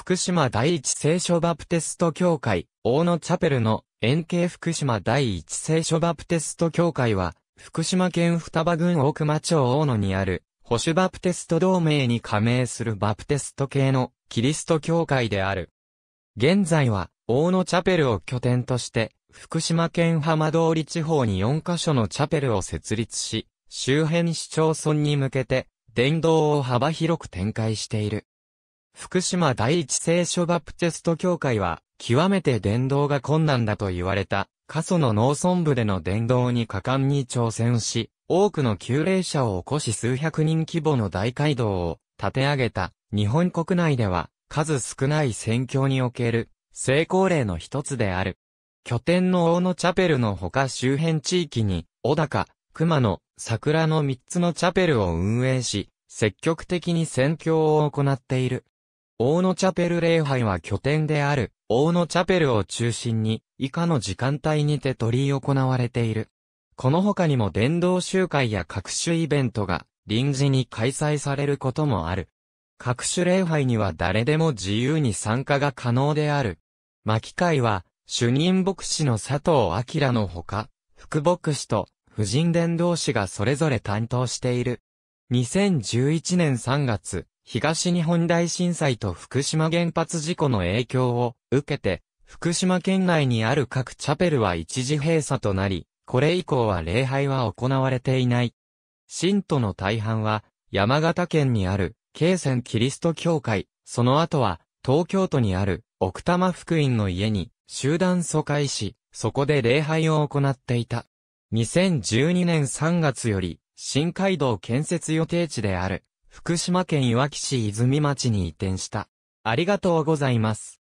福島第一聖書バプテスト教会、大野チャペルの円形福島第一聖書バプテスト教会は、福島県双葉郡大熊町大野にある、保守バプテスト同盟に加盟するバプテスト系のキリスト教会である。現在は、大野チャペルを拠点として、福島県浜通り地方に4カ所のチャペルを設立し、周辺市町村に向けて、伝道を幅広く展開している。福島第一聖書バプテスト教会は、極めて伝道が困難だと言われた、過疎の農村部での伝道に果敢に挑戦し、多くの旧霊者を起こし数百人規模の大街道を立て上げた、日本国内では、数少ない宣教における、成功例の一つである。拠点の大野チャペルのほか周辺地域に、小高、熊野、桜の三つのチャペルを運営し、積極的に宣教を行っている。大野チャペル礼拝は拠点である、大野チャペルを中心に、以下の時間帯にて取り行われている。この他にも伝道集会や各種イベントが、臨時に開催されることもある。各種礼拝には誰でも自由に参加が可能である。巻会は、主任牧師の佐藤明のほか、副牧師と、婦人伝道師がそれぞれ担当している。2011年3月、東日本大震災と福島原発事故の影響を受けて、福島県内にある各チャペルは一時閉鎖となり、これ以降は礼拝は行われていない。信徒の大半は、山形県にある、京泉キリスト教会、その後は、東京都にある、奥多摩福音の家に、集団疎開し、そこで礼拝を行っていた。2012年3月より、新街道建設予定地である、福島県いわき市泉町に移転した。ありがとうございます。